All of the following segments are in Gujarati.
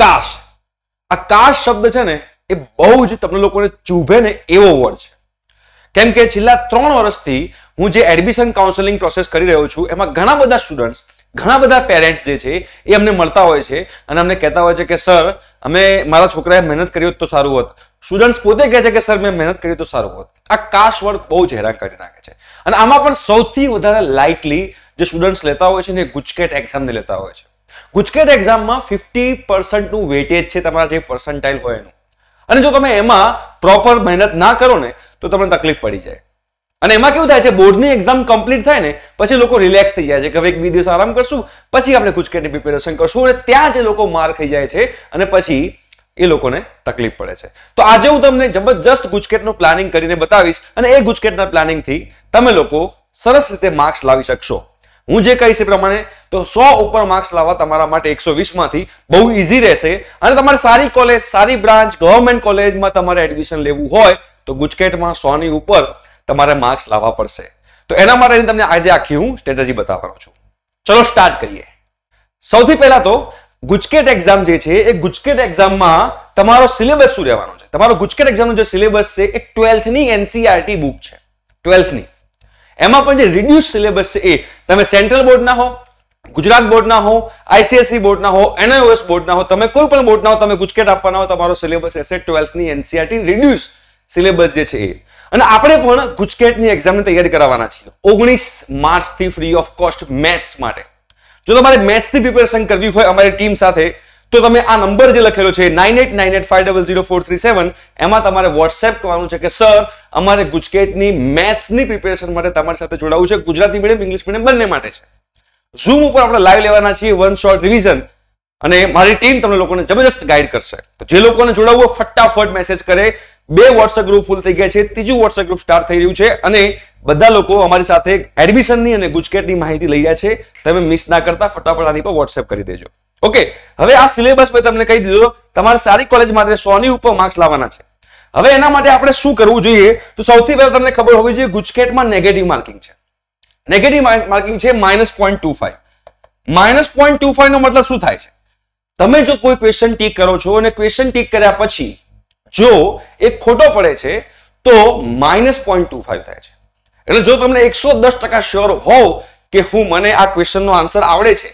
કાશ આ કાશ શબ્દ છે ને એ બહુ જ તમને લોકોને ચૂભે ને એવો વર્ડ છે કેમ કે છેલ્લા ત્રણ વર્ષથી હું જે એડમિશન કાઉન્સેલિંગ પ્રોસેસ કરી રહ્યો છું એમાં ઘણા બધા સ્ટુડન્ટ્સ ઘણા બધા પેરેન્ટ્સ જે છે એ અમને મળતા હોય છે અને અમને કહેતા હોય છે કે સર અમે મારા છોકરાએ મહેનત કરી હોત તો સારું હોત સ્ટુડન્ટ્સ પોતે કહે છે કે સર મેં મહેનત કરી તો સારું હોત આ કાશ વર્ક બહુ જ હેરાન કરી નાખે છે અને આમાં પણ સૌથી વધારે લાઇટલી જે સ્ટુડન્ટ્સ લેતા હોય છે ને ગુજકેટ એક્ઝામને લેતા હોય છે ગુજકેટ એક્ઝામમાં ફિફ્ટી પર્સન્ટનું વેટેજ છે તમારા જે પર્સન્ટાઇલ હોય એનું અને જો તમે એમાં પ્રોપર મહેનત ના કરો ને તો તમને તકલીફ પડી જાય અને એમાં કેવું થાય છે બોર્ડની એક્ઝામ કમ્પ્લીટ થાય ને પછી લોકો રિલેક્સ થઈ જાય છે કે હવે એક બે દિવસ આરામ કરશું પછી આપણે ગુજકેટની પ્રિપેરેશન કરશું અને ત્યાં જે લોકો માર ખાઈ જાય છે અને પછી એ લોકોને તકલીફ પડે છે તો આજે હું તમને જબરજસ્ત ગુજકેટનું પ્લાનિંગ કરીને બતાવીશ અને એ ગુજકેટના પ્લાનિંગથી તમે લોકો સરસ રીતે માર્ક્સ લાવી શકશો હું જે કહીશ એ પ્રમાણે તો સો ઉપર માર્ક્સ લાવવા તમારા માટે એકસો વીસમાંથી બહુ ઇઝી રહેશે અને તમારે સારી કોલેજ સારી બ્રાન્ચ ગવર્મેન્ટ કોલેજમાં તમારે એડમિશન લેવું હોય તો ગુજકેટમાં સોની ઉપર તમારે માર્ક્સ લાવવા પડશે તો એના માટે તમને આજે આખી હું સ્ટ્રેટેજી બતાવવાનો છું ચલો સ્ટાર્ટ કરીએ સૌથી પહેલા તો ગુજકેટ એક્ઝામ જે છે એ ગુજકેટ એક્ઝામમાં તમારો સિલેબસ શું રહેવાનો છે તમારો ગુજકેટ એક્ઝામનો જે સિલેબસ છે એ ટ્વેલ્થની એનસીઆરટી બુક છે ટ્વેલ્થની એમાં પણ જે રિડ્યુસ સિલેબસ છે એ તમે સેન્ટ્રલ બોર્ડના હો ગુજરાત બોર્ડના હો આઈસીએસસી બોર્ડના e હો એનઆઈઓએસ બોર્ડના હો તમે કોઈ પણ બોર્ડના હો તમે ગુજકેટ આપવાના હો તમારો સિલેબસ હશે ટ્વેલ્થની એનસીઆરટી રિડ્યુસ સિલેબસ જે છે એ અને આપણે પણ ગુજકેટની એક્ઝામની તૈયારી કરાવવાના છીએ ઓગણીસ માર્ચથી ફ્રી ઓફ કોસ્ટ મેથ્સ માટે જો તમારે મેથ્સની પ્રિપેરેશન કરવી હોય અમારી ટીમ સાથે તો તમે આ નંબર જે લખેલો છે nine eight nine eight five double zero four three seven એમાં તમારે વોટ્સએપ કરવાનું છે કે સર અમારે ગુજકેટની મેથ્સની પ્રિપેરેશન માટે તમારી સાથે જોડાવું છે ગુજરાતી મીડિયમ ઇંગ્લિશ મીડિયમ બંને માટે છે ઝૂમ ઉપર આપણે લાઈવ લેવાના છીએ વન શોર્ટ રિવિઝન અને મારી ટીમ તમને લોકોને જબરજસ્ત ગાઈડ કરશે તો જે લોકોને જોડાવવું ફટાફટ મેસેજ કરે બે વોટ્સએપ ગ્રુપ ફૂલ થઈ ગયા છે ત્રીજું વોટ્સએપ ગ્રુપ સ્ટાર્ટ થઈ રહ્યું છે અને બધા લોકો અમારી સાથે એડમિશનની અને ગુજકેટની માહિતી લઈ રહ્યા છે તમે મિસ ના કરતા ફટાફટ આની પર વોટ્સએપ કરી દેજો ઓકે હવે આ સિલેબસ મેં તમને કહી દીધો તમારે સારી કોલેજ માટે સો ની ઉપર માર્ક્સ લાવવાના છે હવે એના માટે આપણે શું કરવું જોઈએ તો સૌથી પહેલા તમને ખબર હોવી જોઈએ ગુજકેટમાં નેગેટિવ માર્કિંગ છે નેગેટિવ માર્કિંગ છે minus point two five minus point two five નો મતલબ શું થાય છે તમે જો કોઈ ક્વેશ્ચન ટીક કરો છો અને ક્વેશ્ચન ટીક કર્યા પછી જો એ ખોટો પડે છે તો માઇનસ પોઈન્ટ ટુ ફાઈવ થાય છે એટલે જો તમને એકસો દસ ટકા શ્યોર હોવ કે હું મને આ ક્વેશ્ચનનો આન્સર આવડે છે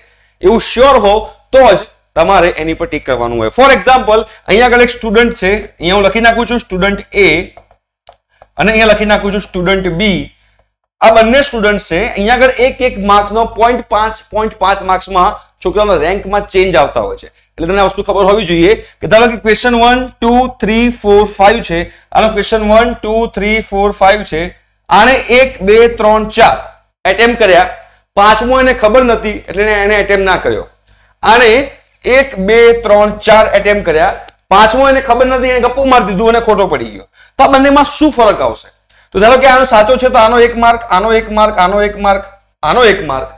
એવું શ્યોર હોવ તો જ તમારે એની પર ટીક કરવાનું હોય ફોર એક્ઝામ્પલ અહીંયા આગળ એક સ્ટુડન્ટ છે અહીંયા હું લખી નાખું છું સ્ટુડન્ટ એ અને અહીંયા લખી નાખું છું સ્ટુડન્ટ બી આ બંને સ્ટુડન્ટ છે અહીંયા આગળ એક એક માર્ક્સનો પોઈન્ટ પાંચ પોઈન્ટ પાંચ માર્ક્સમાં છોકરાઓના રેન્કમાં ચેન્જ આવતા હોય છે એટલે તમને આ વસ્તુ ખબર હોવી જોઈએ કે ધારો કે question one two three four five છે આનો question one two three four five છે આને એક બે ત્રણ ચાર એટેમ્પ કર્યા પાંચમો એને ખબર નથી એટલે એને એટેમ્પ ના કર્યો આને એક બે ત્રણ ચાર એટેમ્પ કર્યા પાંચમો એને ખબર નથી એને ગપ્પુ માર દીધું અને ખોટો પડી ગયો તો આ બંનેમાં શું ફરક આવશે તો ધારો કે આનો સાચો છે તો આનો એક માર્ક આનો એક માર્ક આનો એક માર્ક આનો એક માર્ક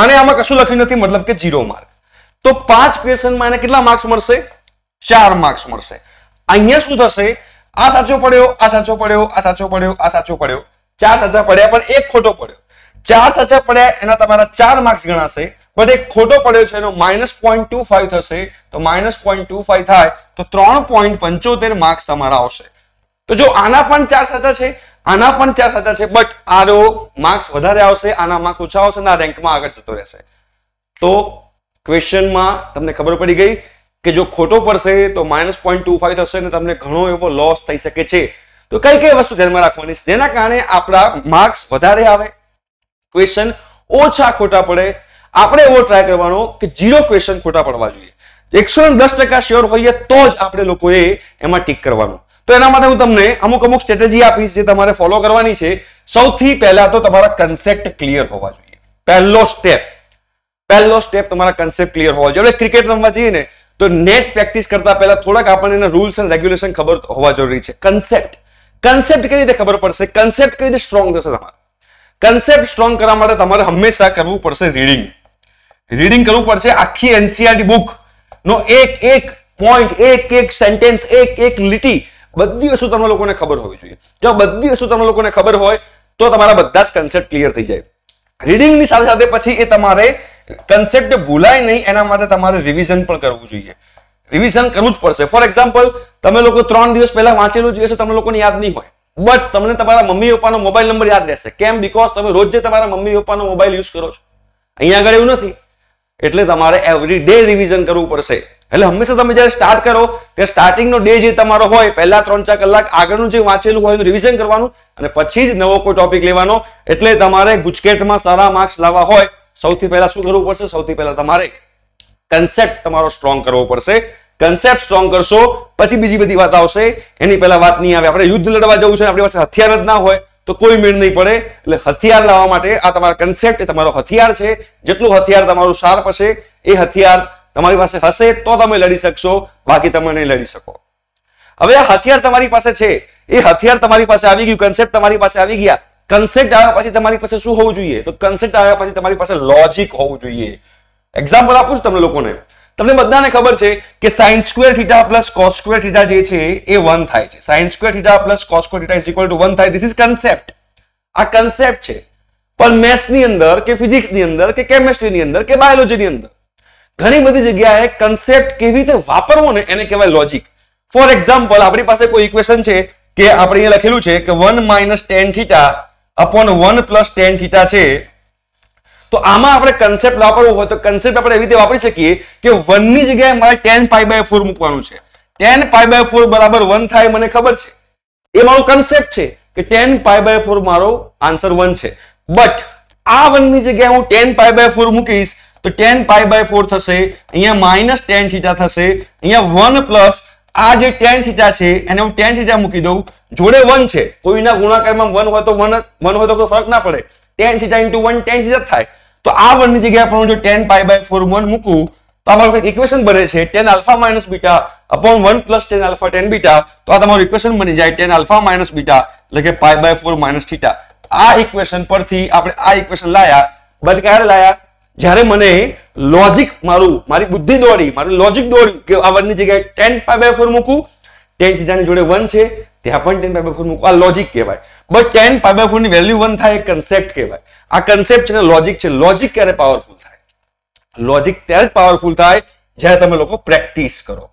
આને આમાં કશું લખ્યું નથી મતલબ કે જીરો માર્ક તો પાંચ ક્વેશ્ચનમાં એને કેટલા માર્ક્સ મળશે ચાર માર્ક્સ મળશે અહીંયા શું થશે આ સાચો પડ્યો આ સાચો પડ્યો આ સાચો પડ્યો આ સાચો પડ્યો ચાર સાચા પડ્યા પણ એક ખોટો પડ્યો ચાર સાચા પડ્યા એના તમારા ચાર માર્ક્સ ગણાશે બટ એક ખોટો પડ્યો છે એનો માઇનસ પોઈન્ટ ટુ ફાઈવ થશે તો માઇનસ પોઈન્ટ ટુ ફાઈવ થાય તો ત્રણ પોઈન્ટ પંચોતેર માર્ક્સ તમારા આવશે તો જો આના પણ ચાર સાચા છે આના પણ ચાર સાચા છે બટ આનો માર્ક્સ વધારે આવશે આના માર્ક ઓછા આવશે અને આ રેન્કમાં આગળ જતો રહેશે તો ક્વેશ્ચનમાં તમને ખબર પડી ગઈ કે જો ખોટો પડશે તો માઇનસ પોઈન્ટ ટુ ફાઈવ થશે અને તમને ઘણો એવો લોસ થઈ શકે છે તો કઈ કઈ વસ્તુ ધ્યાનમાં રાખવાની જેના કારણે આપણા માર્ક્સ વધારે આવે ક્વેશ્ચન ઓછા ખોટા પડે આપણે એવો ટ્રાય કરવાનો કે ઝીરો ક્વેશ્ચન ખોટા પડવા જોઈએ એકસો દસ ટકા શ્યોર હોઈએ તો જ આપણે લોકોએ એમાં ટીક કરવાનું તો એના માટે હું તમને અમુક અમુક સ્ટ્રેટેજી આપીશ જે તમારે ફોલો કરવાની છે સૌથી પહેલા તો તમારા કન્સેપ્ટ ક્લિયર હોવા જોઈએ પહેલો સ્ટેપ પહેલો સ્ટેપ તમારા કન્સેપ્ટ ક્લિયર હોવા જોઈએ આપણે ક્રિકેટ રમવા જઈએ ને તો નેટ પ્રેક્ટિસ કરતા પહેલા થોડાક આપણને એના રૂલ્સ એન્ડ રેગ્યુલેશન ખબર હોવા જરૂરી છે કન્સેપ્ટ કન્સેપ્ટ કઈ રીતે ખબર પડશે કન્સેપ્ટ કઈ રીતે સ્ટ્રોંગ થશે તમારે કન્સેપ્ટ સ્ટ્રોંગ કરવા માટે તમારે હંમેશા કરવું પડશે રીડિંગ રીડિંગ કરવું પડશે આખી એનસીઆરટી બુક નો એક એક પોઈન્ટ એક એક સેન્ટેન્સ એક એક લીટી બધી વસ્તુ તમને લોકોને ખબર હોવી જોઈએ જો બધી વસ્તુ તમને લોકોને ખબર હોય તો તમારા બધા જ કન્સેપ્ટ ક્લિયર થઈ જાય રીડિંગની સાથે સાથે પછી એ તમારે કન્સેપ્ટ ભૂલાય નહીં એના માટે તમારે રિવિઝન પણ કરવું જોઈએ રિવિઝન કરવું જ પડશે ફોર એક્ઝામ્પલ તમે લોકો ત્રણ દિવસ પહેલા વાંચેલું જોઈએ છે તમને લોકોને યાદ નહીં હોય બટ તમને તમારા મમ્મી પપ્પાનો મોબાઈલ નંબર યાદ રહેશે કેમ બીકોઝ તમે રોજ તમારા મમ્મી પપ્પાનો મોબાઈલ યુઝ કરો છો અહીંયા આગળ એવું નથી એટલે તમારે એવરી ડે રિવિઝન કરવું પડશે એટલે હંમેશા તમે જ્યારે સ્ટાર્ટ કરો ત્યારે સ્ટાર્ટિંગનો ડે જે તમારો હોય પહેલા ત્રણ ચાર કલાક આગળનું જે વાંચેલું હોય એનું રિવિઝન કરવાનું અને પછી જ નવો કોઈ ટોપિક લેવાનો એટલે તમારે ગુજકેટમાં સારા માર્ક્સ લાવવા હોય સૌથી પહેલા શું કરવું પડશે સૌથી પહેલા તમારે કન્સેપ્ટ તમારો સ્ટ્રોંગ કરવો પડશે કન્સેપ્ટ સ્ટ્રોંગ કરશો પછી બીજી બધી વાત આવશે એની પહેલા વાત નહીં આવે આપણે યુદ્ધ લડવા જવું છે આપણી પાસે હથિયાર જ ના હોય તો કોઈ મેળ નહીં પડે એટલે હથિયાર લાવવા માટે આ તમારા કન્સેપ્ટ એ તમારો હથિયાર છે જેટલું હથિયાર તમારું શાર્પ હશે એ હથિયાર તમારી પાસે હશે તો તમે લડી શકશો બાકી તમે નહીં લડી શકો હવે આ હથિયાર તમારી પાસે છે એ હથિયાર તમારી પાસે આવી ગયું કન્સેપ્ટ તમારી પાસે આવી ગયા કન્સેપ્ટ આવ્યા પછી તમારી પાસે શું હોવું જોઈએ તો કન્સેપ્ટ આવ્યા પછી તમારી પાસે લોજિક હોવું જોઈએ એક્ઝામ્પલ આપું છું તમને લોકોને તમને બધાને ખબર છે કે sine square theta plus cos square theta જે છે એ વન થાય છે sine square theta plus cos square theta is equal to one થાય ધીસ ઇઝ કન્સેપ્ટ આ કન્સેપ્ટ છે પણ મેથ્સની અંદર કે ફિઝિક્સની અંદર કે કેમેસ્ટ્રીની અંદર કે બાયોલોજીની અંદર ઘણી બધી જગ્યાએ કન્સેપ્ટ કેવી રીતે વાપરવો ને એને કહેવાય લોજિક ફોર એક્ઝામ્પલ આપણી પાસે કોઈ ઇક્વેશન છે કે આપણે અહીંયા લખેલું છે કે one minus tan theta upon one plus tan theta છે તો આમાં આપણે કન્સેપ્ટ વાપરવો હોય તો કન્સેપ્ટ આપણે એવી રીતે વાપરી શકીએ કે વનની જગ્યાએ મારે ટેન પાઈ બાય ફોર મૂકવાનું છે ટેન પાઈ બાય ફોર બરાબર વન થાય મને ખબર છે એ મારો કન્સેપ્ટ છે કે ટેન પાઈ બાય ફોર મારો આન્સર વન છે બટ આ વનની જગ્યાએ હું ટેન ફાઈ બાય ફોર મૂકીશ તો ટેન પાઈ બાય ફોર થશે અહીંયા માઇનસ ટેન થીટા થશે અહીંયા વન પ્લસ આ જે ટેન થીટા છે એને હું ટેન થીટા મૂકી દઉં જોડે વન છે કોઈના ગુણાકારમાં વન હોય તો વન વન હોય તો કોઈ ફરક ના પડે tan theta into one tan theta થાય તો આ વનની જગ્યાએ પણ જો tan pi by four one મૂકું તો આ મારું ઇક્વેશન બને છે tan alpha minus beta upon one plus tan alpha tan beta તો આ તમારું ઇક્વેશન બની જાય ટેન આલ્ફા માઇનસ બીટા એટલે કે pi by four minus theta આ ઇક્વેશન પરથી આપણે આ ઇક્વેશન લાયા બટ ક્યારે લાયા જ્યારે મને લોજિક મારું મારી બુદ્ધિ દોડી મારું લોજિક દોડ્યું કે આ વનની જગ્યાએ ટેન પાઈ બાય ફોર મૂકું ટેન થીટાની જોડે વન છે ત્યાં પણ ટેન પાઈ ફોર મૂકો આ લોજિક કહેવાય બટ ટેન પાઈ બાય ફોરની વેલ્યુ વન થાય એ કન્સેપ્ટ કહેવાય આ કન્સેપ્ટ છે લોજિક છે લોજિક ક્યારે પાવરફુલ થાય લોજિક ત્યારે જ પાવરફુલ થાય જ્યારે તમે લોકો પ્રેક્ટિસ કરો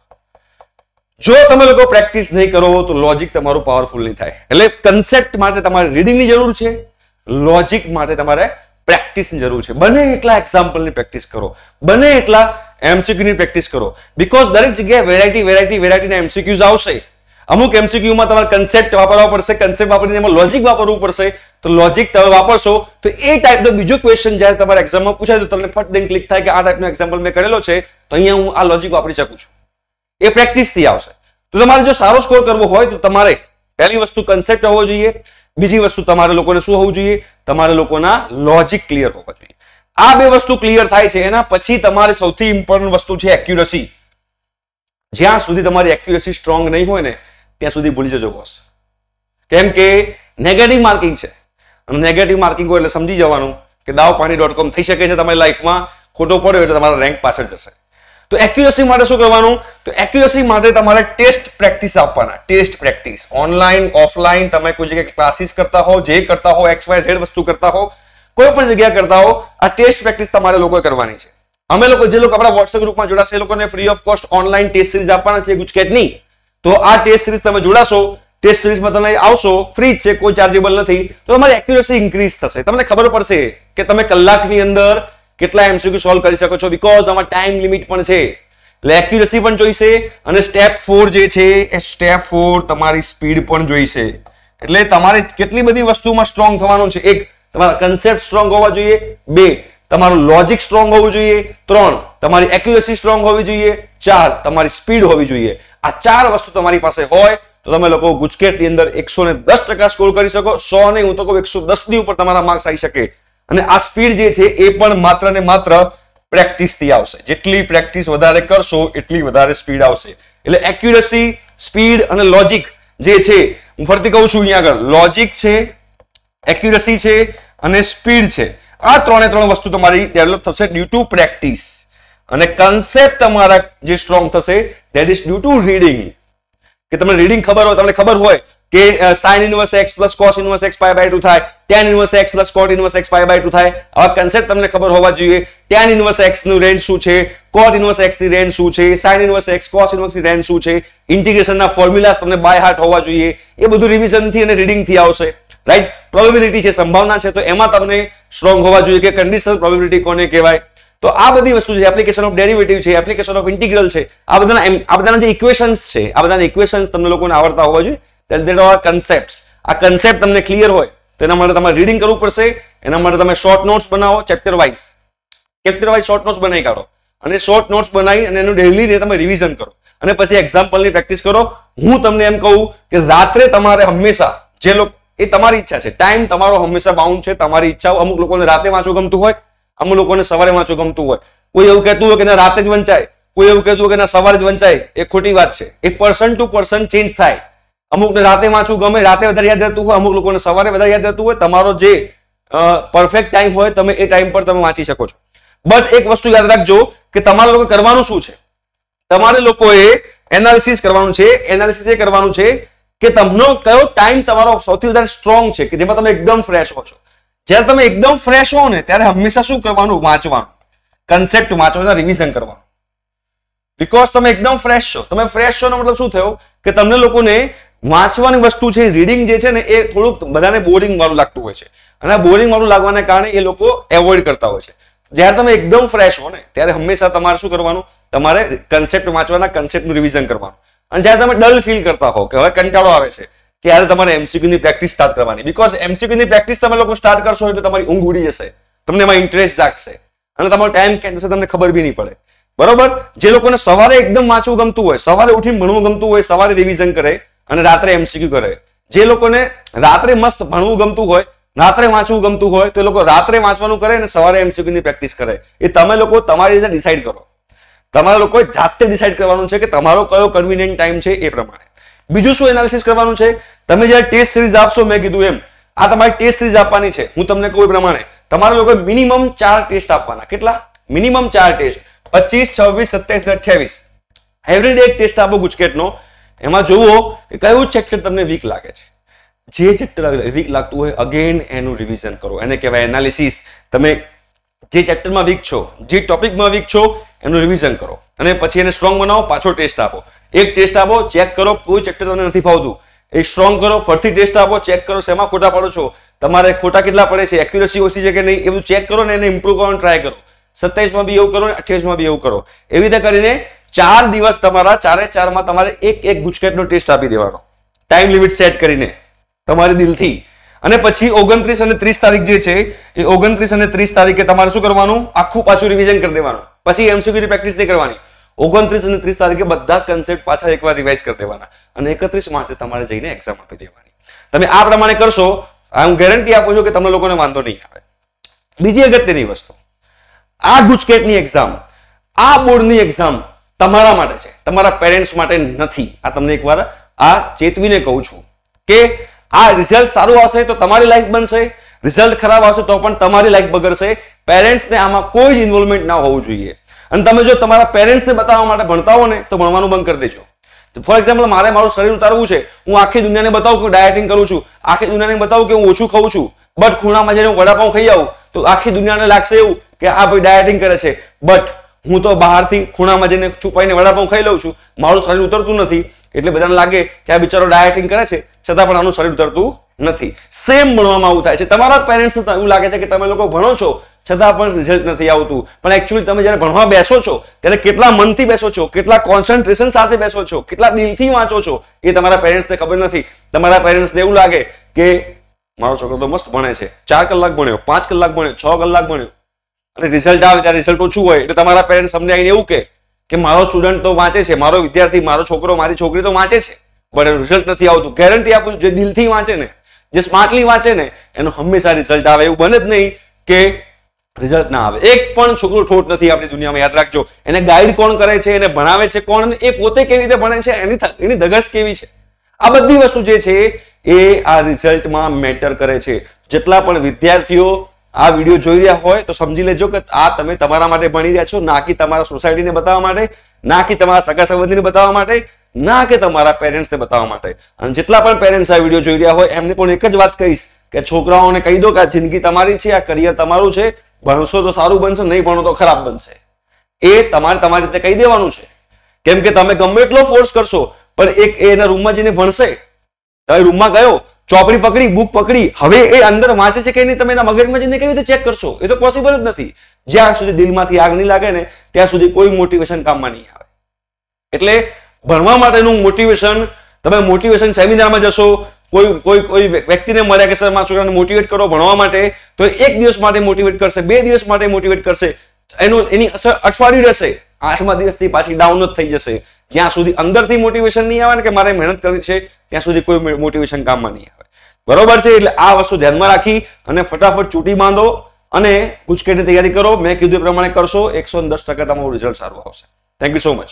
જો તમે લોકો પ્રેક્ટિસ નહીં કરો તો લોજિક તમારું પાવરફુલ નહીં થાય એટલે કન્સેપ્ટ માટે તમારે રીડિંગની જરૂર છે લોજિક માટે તમારે પ્રેક્ટિસની જરૂર છે બને એટલા એક્ઝામ્પલની પ્રેક્ટિસ કરો બને એટલા એમસીક્યુની પ્રેક્ટિસ કરો બિકોઝ દરેક જગ્યાએ વેરાયટી વેરાયટી વેરાયટીના એમસીક્યુઝ આવશે અમુક એમસીક્યુમાં તમારે કન્સેપ્ટ વાપરવા પડશે કન્સેપ્ટ વાપરીને એમાં લોજિક વાપરવું પડશે તો લોજિક તમે વાપરશો તો એ ટાઈપનો બીજો ક્વેશ્ચન જ્યારે તમારે એક્ઝામમાં પૂછાય તો તમને ફટ દેન ક્લિક થાય કે આ ટાઈપનો એક્ઝામ્પલ મેં કરેલો છે તો અહીંયા હું આ લોજિક વાપરી શકું છું એ પ્રેક્ટિસથી આવશે તો તમારે જો સારો સ્કોર કરવો હોય તો તમારે પહેલી વસ્તુ કન્સેપ્ટ હોવો જોઈએ બીજી વસ્તુ તમારે લોકોને શું હોવું જોઈએ તમારે લોકોના લોજિક ક્લિયર હોવા જોઈએ આ બે વસ્તુ ક્લિયર થાય છે એના પછી તમારે સૌથી ઇમ્પોર્ટન્ટ વસ્તુ છે એક્યુરસી જ્યાં સુધી તમારી એક્યુરસી સ્ટ્રોંગ નહીં હોય ને ત્યાં સુધી ભૂલી જજો બોસ કેમ કે નેગેટિવ માર્કિંગ છે અને નેગેટિવ માર્કિંગ હોય એટલે સમજી જવાનું કે દાવ પાણી ડોટ કોમ થઈ શકે છે તમારી લાઈફમાં ખોટો પડ્યો એટલે તમારા રેન્ક પાછળ જશે તો એક્યુરસી માટે શું કરવાનું તો એક્યુરસી માટે તમારે ટેસ્ટ પ્રેક્ટિસ આપવાના ટેસ્ટ પ્રેક્ટિસ ઓનલાઈન ઓફલાઈન તમે કોઈ જગ્યાએ ક્લાસીસ કરતા હો જે કરતા હો એક્સ વાય ઝેડ વસ્તુ કરતા હો કોઈ પણ જગ્યાએ કરતા હો આ ટેસ્ટ પ્રેક્ટિસ તમારે લોકોએ કરવાની છે અમે લોકો જે લોકો આપણા વોટ્સએપ ગ્રુપમાં જોડાશે એ લોકોને free of cost online test series આપવાના છે ગુજકેટની તો આ ટેસ્ટ સિરીઝ તમે જોડાશો ટેસ્ટ સિરીઝમાં તમે આવશો ફ્રી છે કોઈ ચાર્જેબલ નથી તો તમારી એક્યુરસી ઇન્ક્રીઝ થશે તમને ખબર પડશે કે તમે કલાકની અંદર કેટલા એમસીક્યુ સોલ્વ કરી શકો છો બીકોઝ આમાં ટાઈમ લિમિટ પણ છે એટલે એક્યુરસી પણ જોઈશે અને સ્ટેપ ફોર જે છે એ સ્ટેપ ફોર તમારી સ્પીડ પણ જોઈશે એટલે તમારે કેટલી બધી વસ્તુમાં સ્ટ્રોંગ થવાનું છે એક તમારા કન્સેપ્ટ સ્ટ્રોંગ હોવા જોઈએ બે તમારું લોજિક સ્ટ્રોંગ હોવું જોઈએ ત્રણ તમારી એક્યુરસી સ્ટ્રોંગ હોવી જોઈએ ચાર તમારી સ્પીડ હોવી જોઈએ આ ચાર વસ્તુ તમારી પાસે હોય તો તમે લોકો ગુજકેટની અંદર એકસો ને દસ ટકા સ્કોર કરી શકો સો નહીં હું તો કહું એકસો દસની ઉપર તમારા માર્ક્સ આવી શકે અને આ સ્પીડ જે છે એ પણ માત્ર ને માત્ર પ્રેક્ટિસથી આવશે જેટલી પ્રેક્ટિસ વધારે કરશો એટલી વધારે સ્પીડ આવશે એટલે એક્યુરસી સ્પીડ અને લોજિક જે છે હું ફરતી કહું છું અહીંયા આગળ લોજિક છે એક્યુરસી છે અને સ્પીડ છે આ ત્રણે ત્રણ વસ્તુ તમારી ડેવલપ થશે ડ્યુ ટુ પ્રેક્ટિસ અને કન્સેપ્ટ તમારા જે સ્ટ્રોંગ થશે that is due to reading કે તમને રીડિંગ ખબર હોય તમને ખબર હોય કે sine inverse x plus cos inverse x pi by two થાય tan inverse x plus cot inverse x pi by two થાય આવા કન્સેપ્ટ તમને ખબર હોવા જોઈએ ટેન ઇન્વર્સ એક્સ નું રેન્જ શું છે કોટ ઇન્વર્સ એક્સ ની રેન્જ શું છે sign inverse x cos inverse ની રેન્જ શું છે ઇન્ટિગ્રેશનના ફોર્મ્યુલાસ તમને બાય હાર્ટ હોવા જોઈએ એ બધું રિવિઝનથી અને રીડિંગથી આવશે રાઈટ પ્રોબેબિલિટી છે સંભાવના છે તો એમાં તમને સ્ટ્રોંગ હોવા જોઈએ કે કન્ડિશનલ પ્રોબેબિલિટી કોને કહેવાય તો આ બધી વસ્તુ છે એપ્લિકેશન ઓફ ડેરિવેટિવ છે એપ્લિકેશન ઓફ ઇન્ટિગ્રલ છે આ બધાના આ બધાના જે ઇક્વેશન્સ છે આ બધાના ઇક્વેશન્સ તમને લોકોને આવડતા હોવા જોઈએ દેટ આર કન્સેપ્ટ આ કન્સેપ્ટ તમને ક્લિયર હોય તો એના માટે તમારે રીડિંગ કરવું પડશે એના માટે તમે શોર્ટ નોટ્સ બનાવો chapter wise chapter wise short notes બનાવી કાઢો અને શોર્ટ નોટ્સ બનાવી અને એનું ડેલીને તમે રિવિઝન કરો અને પછી એક્ઝામ્પલની પ્રેક્ટિસ કરો હું તમને એમ કહું કે રાત્રે તમારે હંમેશા જે લોકો એ તમારી ઈચ્છા છે ટાઈમ તમારો હંમેશા બાઉન્ડ છે તમારી ઈચ્છાઓ અમુક લોકોને રાતે વાંચવું ગમતું હોય અમુક લોકોને સવારે વાંચવું ગમતું હોય કોઈ એવું કહેતું હોય કે રાતે જ વંચાય કોઈ એવું કહેતું હોય કે સવારે જ વંચાય એ ખોટી વાત છે એ પર્સન ટુ પર્સન ચેન્જ થાય અમુકને રાતે વાંચવું ગમે રાતે વધારે યાદ રહેતું હોય અમુક લોકોને સવારે વધારે યાદ રહેતું હોય તમારો જે પરફેક્ટ ટાઈમ હોય તમે એ ટાઈમ પર તમે વાંચી શકો છો બટ એક વસ્તુ યાદ રાખજો કે તમારે લોકો કરવાનું શું છે તમારે લોકોએ એનાલિસિસ કરવાનું છે એનાલિસિસ એ કરવાનું છે કે તમનો કયો ટાઈમ તમારો સૌથી વધારે સ્ટ્રોંગ છે કે જેમાં તમે એકદમ ફ્રેશ હો છો જ્યારે તમે એકદમ ફ્રેશ હો ને ત્યારે હંમેશા શું કરવાનું વાંચવાનું કન્સેપ્ટ વાંચવાનું રિવિઝન કરવાનું બિકોઝ તમે એકદમ ફ્રેશ છો તમે ફ્રેશ છો મતલબ શું થયો કે તમને લોકોને વાંચવાની વસ્તુ છે રીડિંગ જે છે ને એ થોડુંક બધાને બોરિંગ વાળું લાગતું હોય છે અને આ બોરિંગ વાળું લાગવાને કારણે એ લોકો એવોઇડ કરતા હોય છે જ્યારે તમે એકદમ ફ્રેશ હો ને ત્યારે હંમેશા તમારે શું કરવાનું તમારે કન્સેપ્ટ વાંચવાના કન્સેપ્ટનું રિવિઝન કરવાનું અને જ્યારે તમે ડલ ફીલ કરતા હો કે હવે કંટાળો આવે છે ત્યારે તમારે ની પ્રેક્ટિસ સ્ટાર્ટ કરવાની બીકોઝ ની પ્રેક્ટિસ તમે લોકો સ્ટાર્ટ કરશો એટલે તમારી ઊંઘ ઉડી જશે તમને એમાં ઇન્ટરેસ્ટ જાગશે અને તમારો ટાઈમ કેમ જશે તમને ખબર બી નહીં પડે બરોબર જે લોકોને સવારે એકદમ વાંચવું ગમતું હોય સવારે ઉઠીને ભણવું ગમતું હોય સવારે રિવિઝન કરે અને રાત્રે એમસીક્યુ કરે જે લોકોને રાત્રે મસ્ત ભણવું ગમતું હોય રાત્રે વાંચવું ગમતું હોય તો એ લોકો રાત્રે વાંચવાનું કરે અને સવારે ની પ્રેક્ટિસ કરે એ તમે લોકો તમારી રીતે ડિસાઇડ કરો તમારે લોકો જાતે ડિસાઇડ કરવાનું છે કે તમારો કયો કન્વિનિયન્ટ ટાઈમ છે એ પ્રમાણે બીજું શું એનાલિસિસ કરવાનું છે તમે જ્યારે ટેસ્ટ સિરીઝ આપશો મેં કીધું એમ આ તમારી ટેસ્ટ સિરીઝ આપવાની છે હું તમને કહું પ્રમાણે તમારે લોકો મિનિમમ ચાર ટેસ્ટ આપવાના કેટલા મિનિમમ ચાર ટેસ્ટ પચીસ છવ્વીસ સત્યાવીસ અઠ્યાવીસ એવરી એક ટેસ્ટ આપો ગુજકેટનો એમાં જુઓ કે કયું ચેપ્ટર તમને વીક લાગે છે જે ચેપ્ટર વીક લાગતું હોય અગેન એનું રિવિઝન કરો એને કહેવાય એનાલિસિસ તમે જે ચેપ્ટરમાં વીક છો જે ટોપિકમાં વીક છો એનું રિવિઝન કરો અને પછી એને સ્ટ્રોંગ બનાવો પાછો ટેસ્ટ આપો એક ટેસ્ટ આપો ચેક કરો કોઈ ચેપ્ટર તમને નથી ફાવતું એ સ્ટ્રોંગ કરો ફરીથી ટેસ્ટ આપો ચેક કરો શેમાં ખોટા પાડો છો તમારે ખોટા કેટલા પડે છે એક્યુરસી ઓછી છે કે નહીં એવું ચેક કરો ને એને ઇમ્પ્રુવ કરવાનો ટ્રાય કરો સત્યાવીસમાં બી એવું કરો ને અઠ્યાવીસમાં બી એવું કરો એવી રીતે કરીને ચાર દિવસ તમારા ચારે ચારમાં તમારે એક એક ગુજકેટનો ટેસ્ટ આપી દેવાનો ટાઈમ લિમિટ સેટ કરીને તમારી દિલથી અને પછી ઓગણત્રીસ અને ત્રીસ તારીખ જે છે એ ઓગણત્રીસ અને ત્રીસ તારીખે તમારે શું કરવાનું આખું પાછું રિવિઝન કરી દેવાનું પછી એમસીક્યુની પ્રેક્ટિસ નહીં કરવાની ઓગણત્રીસ અને ત્રીસ તારીખે બધા કન્સેપ્ટ પાછા એકવાર રિવાઇઝ કરી દેવાના અને એકત્રીસ માર્ચે તમારે જઈને એક્ઝામ આપી દેવાની તમે આ પ્રમાણે કરશો હું ગેરંટી આપું છું કે તમને લોકોને વાંધો નહીં આવે બીજી અગત્યની વસ્તુ આ ગુજકેટની એક્ઝામ આ બોર્ડની એક્ઝામ તમારા માટે છે તમારા પેરેન્ટ્સ માટે નથી આ તમને એકવાર આ ચેતવીને કહું છું કે હા રિઝલ્ટ સારું આવશે તો તમારી લાઈફ બનશે રિઝલ્ટ ખરાબ આવશે તો પણ તમારી લાઈફ બગડશે પેરેન્ટ્સને આમાં કોઈ જ ઇન્વોલ્વમેન્ટ ના હોવું જોઈએ અને તમે જો તમારા પેરેન્ટ્સને બતાવવા માટે ભણતા હો ને તો ભણવાનું બંધ કરી દેજો ફોર એક્ઝામ્પલ મારે મારું શરીર ઉતારવું છે હું આખી દુનિયાને બતાવું કે ડાયટિંગ કરું છું આખી દુનિયાને બતાવું કે હું ઓછું ખાઉં છું બટ ખૂણામાં જઈને હું વડાપાઉં ખાઈ આવું તો આખી દુનિયાને લાગશે એવું કે આ ભાઈ ડાયટિંગ કરે છે બટ હું તો બહારથી ખૂણામાં જઈને છુપાઈને વડાપાઉં ખાઈ લઉં છું મારું શરીર ઉતરતું નથી એટલે બધાને લાગે કે આ બિચારો ડાયટિંગ કરે છે છતાં પણ આનું શરીર ઉતરતું નથી સેમ ભણવામાં આવું થાય છે તમારા પેરેન્ટ્સને એવું લાગે છે કે તમે લોકો ભણો છો છતાં પણ રિઝલ્ટ નથી આવતું પણ એકચ્યુઅલી તમે જ્યારે ભણવા બેસો છો ત્યારે કેટલા મનથી બેસો છો કેટલા કોન્સન્ટ્રેશન સાથે બેસો છો કેટલા દિલથી વાંચો છો એ તમારા પેરેન્ટ્સને ખબર નથી તમારા પેરેન્ટ્સને એવું લાગે કે મારો છોકરો તો મસ્ત ભણે છે ચાર કલાક ભણ્યો પાંચ કલાક ભણ્યો છ કલાક ભણ્યો અને રિઝલ્ટ આવે ત્યારે રિઝલ્ટ ઓછું હોય એટલે તમારા પેરેન્ટ્સ સમજાવીને એવું કે કે મારો સ્ટુડન્ટ તો વાંચે છે મારો વિદ્યાર્થી મારો છોકરો મારી છોકરી તો વાંચે છે પણ રિઝલ્ટ નથી આવતું ગેરંટી આપું જે દિલથી વાંચે ને જે સ્માર્ટલી વાંચે ને એનું હંમેશા રિઝલ્ટ આવે એવું બને જ નહીં કે રિઝલ્ટ ના આવે એક પણ છોકરો ઠોટ નથી આપણી દુનિયામાં યાદ રાખજો એને ગાઈડ કોણ કરે છે એને ભણાવે છે કોણ એ પોતે કેવી રીતે ભણે છે એની એની ધગસ કેવી છે આ બધી વસ્તુ જે છે એ આ રિઝલ્ટમાં મેટર કરે છે જેટલા પણ વિદ્યાર્થીઓ આ વિડીયો જોઈ રહ્યા હોય તો સમજી લેજો કે આ તમે તમારા માટે ભણી રહ્યા છો ના કે તમારા સોસાયટીને બતાવવા માટે ના કે તમારા સગા સંબંધીને બતાવવા માટે ના કે તમારા પેરેન્ટ્સને બતાવવા માટે અને જેટલા પણ પેરેન્ટ્સ આ વિડીયો જોઈ રહ્યા હોય એમને પણ એક જ વાત કહીશ કે છોકરાઓને કહી દો કે આ જિંદગી તમારી છે આ કરિયર તમારું છે ભણશો તો સારું બનશે નહીં ભણો તો ખરાબ બનશે એ તમારે તમારી રીતે કહી દેવાનું છે કેમ કે તમે ગમે એટલો ફોર્સ કરશો પણ એક એના રૂમમાં જઈને ભણશે તમે રૂમમાં ગયો ચોપડી પકડી બુક પકડી હવે એ અંદર વાંચે છે કે નહીં તમે એના મગજમાં જઈને કેવી રીતે ચેક કરશો એ તો પોસિબલ જ નથી જ્યાં સુધી દિલમાંથી આગ નહીં લાગે ને ત્યાં સુધી કોઈ મોટિવેશન કામમાં નહીં આવે એટલે ભણવા માટેનું મોટિવેશન તમે મોટિવેશન સેમિનારમાં જશો કોઈ કોઈ કોઈ વ્યક્તિને મળ્યા કે સર મારા છોકરાને મોટિવેટ કરો ભણવા માટે તો એક દિવસ માટે મોટિવેટ કરશે બે દિવસ માટે મોટિવેટ કરશે એનું એની અસર અઠવાડિયું રહેશે આઠમા દિવસથી પાછી ડાઉન જ થઈ જશે જ્યાં સુધી અંદરથી મોટિવેશન નહીં આવે ને કે મારે મહેનત કરવી છે ત્યાં સુધી કોઈ મોટિવેશન કામમાં નહીં આવે બરોબર છે એટલે આ વસ્તુ ધ્યાનમાં રાખી અને ફટાફટ ચૂંટી બાંધો અને ગુજકેટની તૈયારી કરો મેં કીધું એ પ્રમાણે કરશો એકસો દસ ટકા તમારું રિઝલ્ટ સારું આવશે થેન્ક યુ સો મચ